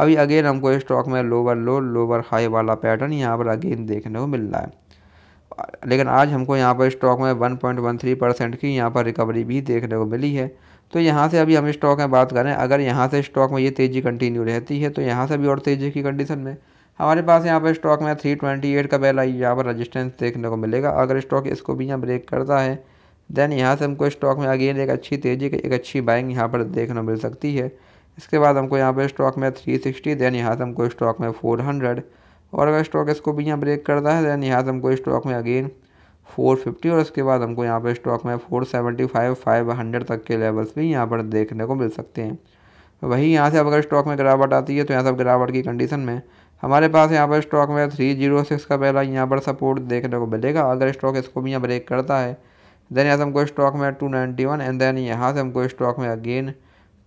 अभी अगेन हमको स्टॉक में लोअर लो लोअर हाई वाला पैटर्न यहाँ पर अगेन देखने को मिल रहा है लेकिन आज हमको यहाँ पर स्टॉक में 1.13 परसेंट की यहाँ पर रिकवरी भी देखने को मिली है तो यहाँ से अभी हम स्टॉक में बात करें अगर यहाँ से स्टॉक में ये तेज़ी कंटिन्यू रहती है तो यहाँ से भी और तेज़ी की कंडीशन में हमारे पास यहाँ पर स्टॉक में 328 का पहला यहाँ पर रजिस्टेंस देखने को मिलेगा अगर स्टॉक इसको भी यहाँ ब्रेक करता है देन यहाँ से हमको स्टॉक में अगेन एक अच्छी तेज़ी एक अच्छी बाइंग यहाँ पर देखने को मिल सकती है इसके बाद हमको यहाँ पर स्टॉक में थ्री सिक्सटी देन यहाँ से हमको स्टॉक में फोर हंड्रेड और अगर स्टॉक इसको भी यहाँ ब्रेक करता है देन यहाँ से हमको स्टॉक में अगेन फोर फिफ्टी और उसके बाद हमको यहाँ पर स्टॉक में four seventy five five hundred तक के लेवल्स भी यहाँ पर देखने को मिल सकते हैं वहीं यहाँ से अब अगर स्टॉक में गिरावट आती है तो यहाँ सब गिरावट की कंडीशन में हमारे पास यहाँ पर स्टॉक में थ्री जीरो सिक्स का पहला यहाँ पर सपोर्ट देखने को मिलेगा अगर स्टॉक इसको भी यहाँ ब्रेक करता है देन यहाँ से हमको स्टॉक में two ninety one and then यहाँ से हमको स्टॉक में अगेन